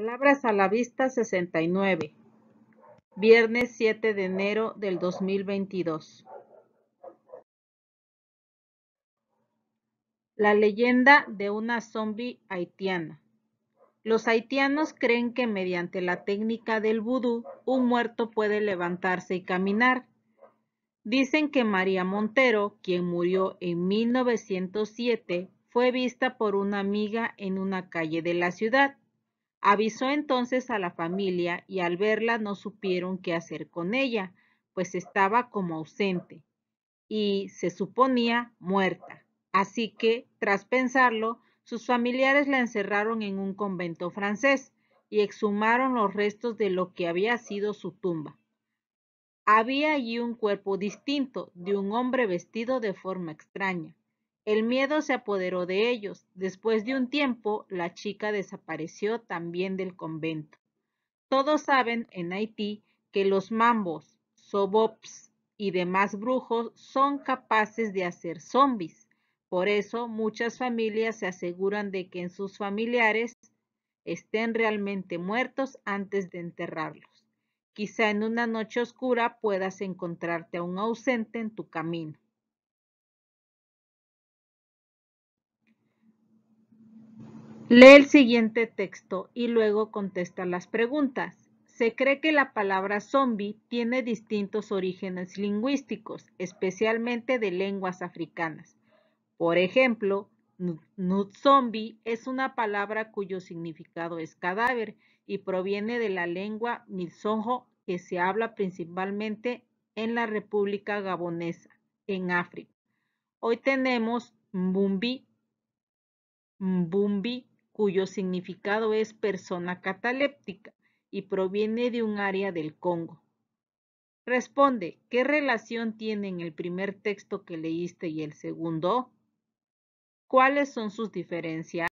Palabras a la vista 69. Viernes 7 de enero del 2022. La leyenda de una zombie haitiana. Los haitianos creen que mediante la técnica del vudú un muerto puede levantarse y caminar. Dicen que María Montero, quien murió en 1907, fue vista por una amiga en una calle de la ciudad. Avisó entonces a la familia y al verla no supieron qué hacer con ella, pues estaba como ausente y se suponía muerta. Así que, tras pensarlo, sus familiares la encerraron en un convento francés y exhumaron los restos de lo que había sido su tumba. Había allí un cuerpo distinto de un hombre vestido de forma extraña. El miedo se apoderó de ellos. Después de un tiempo, la chica desapareció también del convento. Todos saben en Haití que los mambos, sobops y demás brujos son capaces de hacer zombies. Por eso muchas familias se aseguran de que en sus familiares estén realmente muertos antes de enterrarlos. Quizá en una noche oscura puedas encontrarte a un ausente en tu camino. Lee el siguiente texto y luego contesta las preguntas. Se cree que la palabra zombie tiene distintos orígenes lingüísticos, especialmente de lenguas africanas. Por ejemplo, nutzombie es una palabra cuyo significado es cadáver y proviene de la lengua milsonjo que se habla principalmente en la República Gabonesa, en África. Hoy tenemos Mbumbi, Mbumbi cuyo significado es persona cataléptica y proviene de un área del Congo. Responde, ¿qué relación tienen el primer texto que leíste y el segundo? ¿Cuáles son sus diferencias?